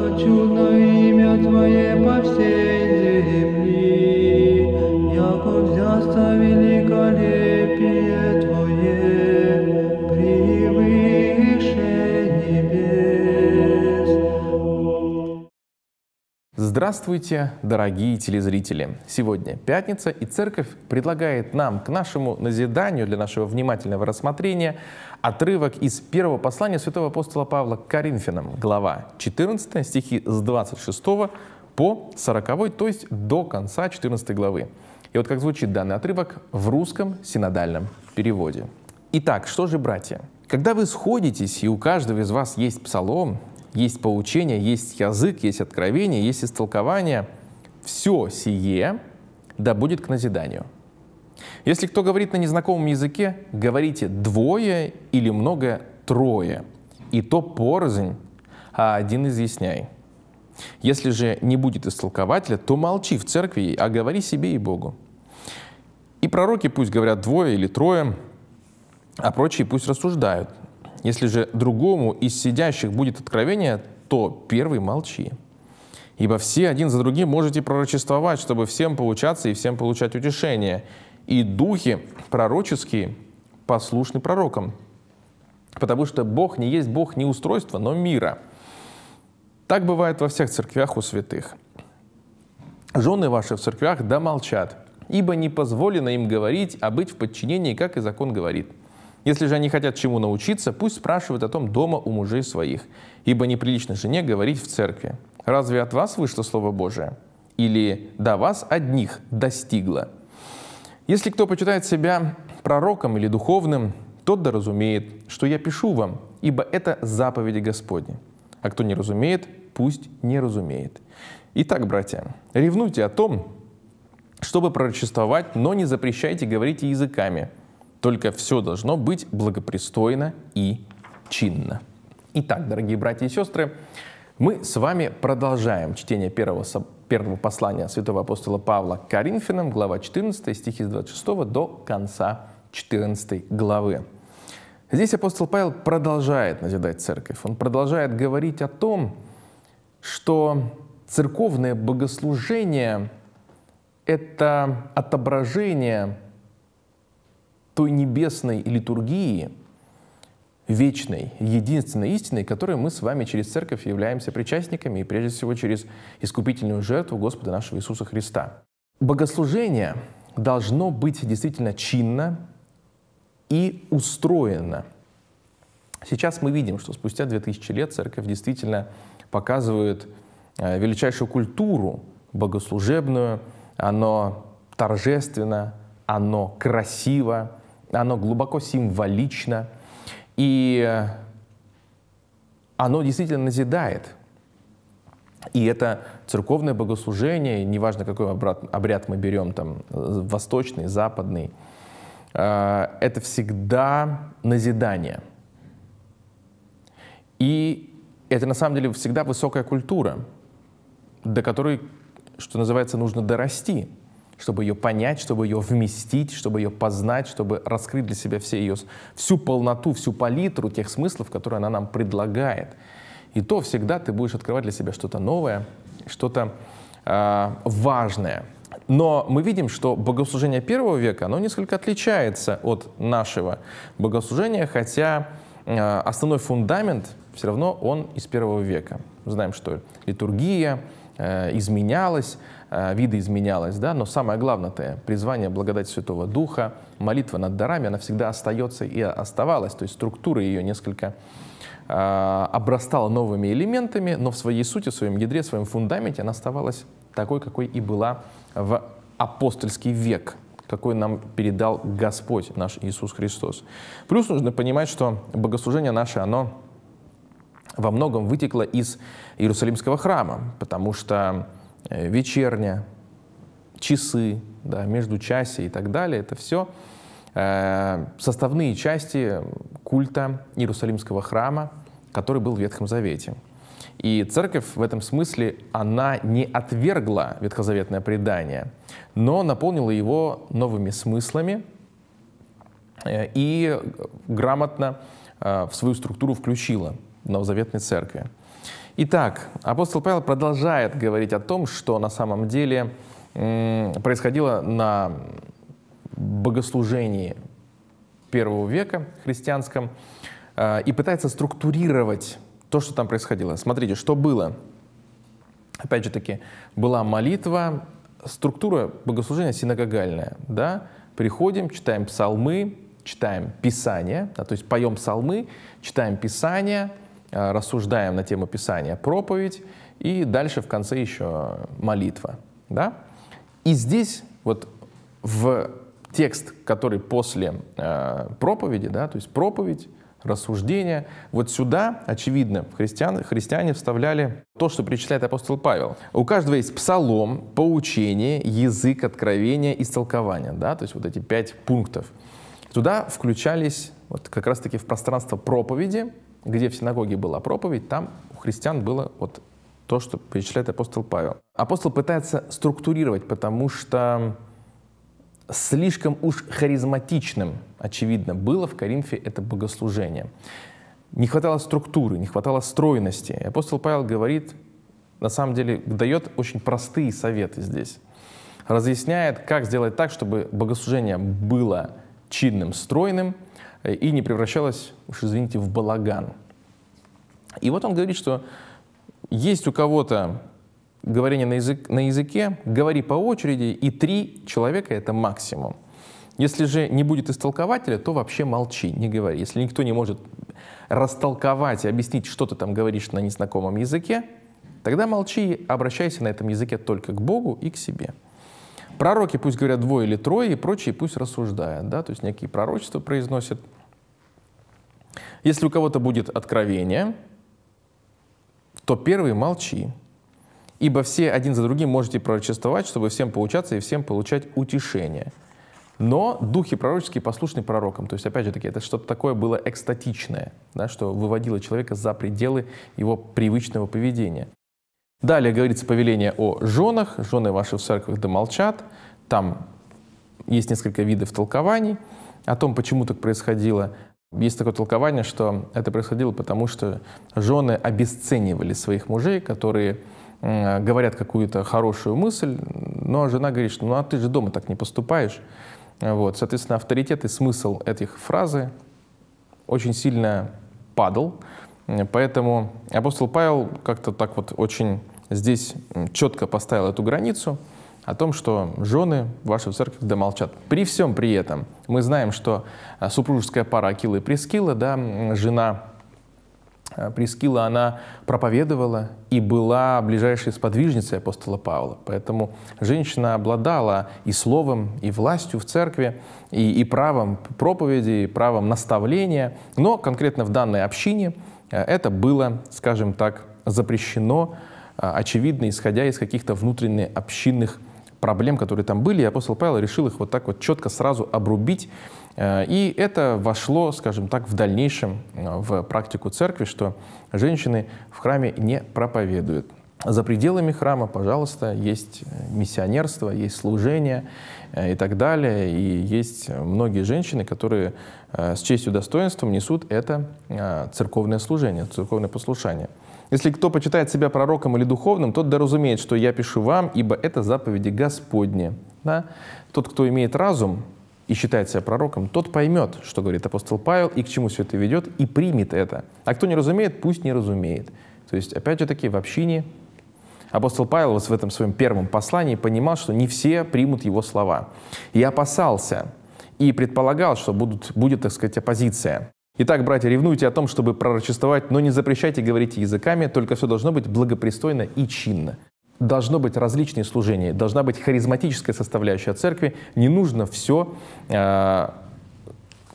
the Здравствуйте, дорогие телезрители! Сегодня пятница, и церковь предлагает нам к нашему назиданию для нашего внимательного рассмотрения отрывок из первого послания святого апостола Павла к Коринфянам, глава 14, стихи с 26 по 40, то есть до конца 14 главы. И вот как звучит данный отрывок в русском синодальном переводе. Итак, что же, братья? Когда вы сходитесь, и у каждого из вас есть псалом, есть поучение, есть язык, есть откровение, есть истолкование. Все сие да будет к назиданию. Если кто говорит на незнакомом языке, говорите двое или многое трое, и то порознь, а один изъясняй. Если же не будет истолкователя, то молчи в церкви, а говори себе и Богу. И пророки пусть говорят двое или трое, а прочие пусть рассуждают, если же другому из сидящих будет откровение, то первый молчи. Ибо все один за другим можете пророчествовать, чтобы всем получаться и всем получать утешение. И духи пророческие послушны пророкам, потому что Бог не есть Бог не устройства, но мира. Так бывает во всех церквях у святых. Жены ваши в церквях да молчат, ибо не позволено им говорить, а быть в подчинении, как и закон говорит – если же они хотят чему научиться, пусть спрашивают о том дома у мужей своих, ибо неприлично жене говорить в церкви. Разве от вас вышло Слово Божие? Или до вас одних достигло? Если кто почитает себя пророком или духовным, тот да разумеет, что я пишу вам, ибо это заповеди Господни. А кто не разумеет, пусть не разумеет. Итак, братья, ревнуйте о том, чтобы пророчествовать, но не запрещайте говорить языками – только все должно быть благопристойно и чинно. Итак, дорогие братья и сестры, мы с вами продолжаем чтение первого, первого послания святого апостола Павла к Коринфянам, глава 14, стихи с 26 до конца 14 главы. Здесь апостол Павел продолжает назидать церковь. Он продолжает говорить о том, что церковное богослужение – это отображение той небесной литургии, вечной, единственной истиной, которой мы с вами через церковь являемся причастниками и прежде всего через искупительную жертву Господа нашего Иисуса Христа. Богослужение должно быть действительно чинно и устроено. Сейчас мы видим, что спустя 2000 лет церковь действительно показывает э, величайшую культуру богослужебную, оно торжественно, оно красиво, оно глубоко символично, и э, оно действительно назидает. И это церковное богослужение, неважно, какой обряд мы берем, там, э, восточный, западный, э, это всегда назидание. И это на самом деле всегда высокая культура, до которой, что называется, нужно дорасти – чтобы ее понять, чтобы ее вместить, чтобы ее познать, чтобы раскрыть для себя все ее, всю полноту, всю палитру тех смыслов, которые она нам предлагает. И то всегда ты будешь открывать для себя что-то новое, что-то э, важное. Но мы видим, что богослужение первого века, оно несколько отличается от нашего богослужения, хотя э, основной фундамент все равно он из первого века. Знаем, что литургия, Э, изменялось, э, виды изменялось, да, но самое главное призвание благодать Святого Духа, молитва над дарами, она всегда остается и оставалась, то есть структура ее несколько э, обрастала новыми элементами, но в своей сути, в своем ядре, в своем фундаменте она оставалась такой, какой и была в апостольский век, какой нам передал Господь наш Иисус Христос. Плюс нужно понимать, что богослужение наше, оно во многом вытекла из Иерусалимского храма, потому что э, вечерня, часы, да, часи и так далее, это все э, составные части культа Иерусалимского храма, который был в Ветхом Завете. И церковь в этом смысле, она не отвергла ветхозаветное предание, но наполнила его новыми смыслами э, и грамотно в свою структуру включила. Новозаветной Церкви. Итак, апостол Павел продолжает говорить о том, что на самом деле происходило на богослужении первого века христианском э, и пытается структурировать то, что там происходило. Смотрите, что было. Опять же таки, была молитва, структура богослужения синагогальная, да, приходим, читаем псалмы, читаем Писание, да, то есть поем псалмы, читаем Писание – Э, рассуждаем на тему Писания проповедь, и дальше в конце еще молитва. Да? И здесь вот в текст, который после э, проповеди, да, то есть проповедь, рассуждение, Вот сюда, очевидно, христиан, христиане вставляли то, что перечисляет апостол Павел. У каждого есть псалом, поучение, язык, откровение, истолкование. Да? То есть вот эти пять пунктов. Туда включались вот как раз-таки в пространство проповеди где в синагоге была проповедь, там у христиан было вот то, что перечисляет апостол Павел. Апостол пытается структурировать, потому что слишком уж харизматичным, очевидно, было в Коринфе это богослужение. Не хватало структуры, не хватало стройности. И апостол Павел говорит, на самом деле, дает очень простые советы здесь. Разъясняет, как сделать так, чтобы богослужение было чинным, стройным, и не превращалась, уж извините, в балаган. И вот он говорит, что есть у кого-то говорение на, язык, на языке, говори по очереди, и три человека — это максимум. Если же не будет истолкователя, то вообще молчи, не говори. Если никто не может растолковать и объяснить, что ты там говоришь на незнакомом языке, тогда молчи и обращайся на этом языке только к Богу и к себе. Пророки пусть говорят двое или трое, и прочие пусть рассуждают, да, то есть некие пророчества произносят. Если у кого-то будет откровение, то первый молчи, ибо все один за другим можете пророчествовать, чтобы всем получаться и всем получать утешение. Но духи пророческие послушны пророкам. То есть, опять же таки, это что-то такое было экстатичное, да, что выводило человека за пределы его привычного поведения. Далее говорится повеление о женах. Жены ваши в церквях домолчат. Да Там есть несколько видов толкований о том, почему так происходило. Есть такое толкование, что это происходило потому, что жены обесценивали своих мужей, которые говорят какую-то хорошую мысль, но жена говорит, что ну а ты же дома так не поступаешь. Вот. Соответственно, авторитет и смысл этих фразы очень сильно падал. Поэтому апостол Павел как-то так вот очень здесь четко поставил эту границу о том, что жены вашей церкви домолчат. При всем при этом мы знаем, что а, супружеская пара Акила и Прескила, да, жена а, Прескила, она проповедовала и была ближайшей сподвижницей апостола Павла. Поэтому женщина обладала и словом, и властью в церкви, и, и правом проповеди, и правом наставления. Но конкретно в данной общине а, это было, скажем так, запрещено а, очевидно, исходя из каких-то внутренне общинных проблем, которые там были, и апостол Павел решил их вот так вот четко сразу обрубить. Э, и это вошло, скажем так, в дальнейшем э, в практику церкви, что женщины в храме не проповедуют. За пределами храма, пожалуйста, есть э, миссионерство, есть служение и так далее. И есть многие женщины, которые с честью и достоинством несут это церковное служение, церковное послушание. Если кто почитает себя пророком или духовным, тот да разумеет, что я пишу вам, ибо это заповеди Господни. Да? Тот, кто имеет разум и считает себя пророком, тот поймет, что говорит апостол Павел и к чему все это ведет, и примет это. А кто не разумеет, пусть не разумеет. То есть, опять же таки, в общине апостол Павел в этом своем первом послании понимал, что не все примут его слова. И опасался, и предполагал, что будут, будет, так сказать, оппозиция. Итак, братья, ревнуйте о том, чтобы пророчествовать, но не запрещайте говорить языками, только все должно быть благопристойно и чинно. Должно быть различные служения, должна быть харизматическая составляющая церкви, не нужно все э, а,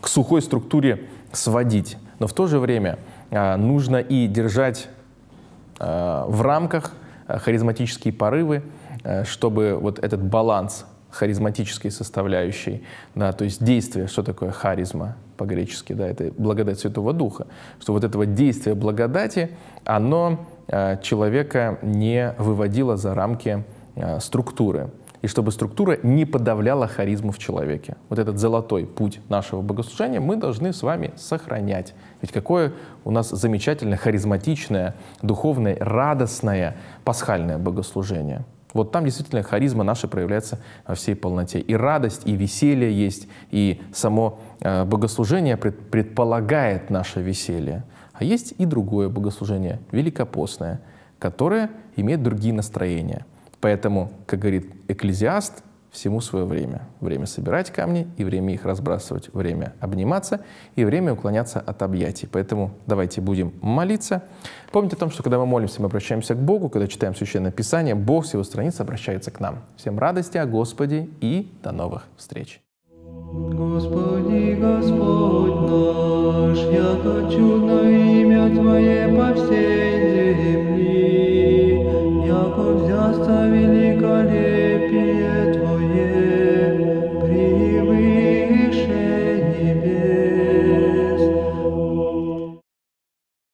к сухой структуре сводить. Но в то же время э, нужно и держать э, в рамках харизматические порывы, чтобы вот этот баланс харизматической составляющей, да, то есть действие, что такое харизма по-гречески, да, это благодать Святого Духа, что вот этого действия благодати, оно э, человека не выводило за рамки э, структуры, и чтобы структура не подавляла харизму в человеке. Вот этот золотой путь нашего богослужения мы должны с вами сохранять. Ведь какое у нас замечательное, харизматичное, духовное, радостное пасхальное богослужение – вот там действительно харизма наша проявляется во всей полноте. И радость, и веселье есть, и само э, богослужение предполагает наше веселье. А есть и другое богослужение, великопостное, которое имеет другие настроения. Поэтому, как говорит экклезиаст, всему свое время. Время собирать камни и время их разбрасывать, время обниматься и время уклоняться от объятий. Поэтому давайте будем молиться. Помните о том, что когда мы молимся, мы обращаемся к Богу, когда читаем Священное Писание, Бог с его страниц обращается к нам. Всем радости о Господе и до новых встреч!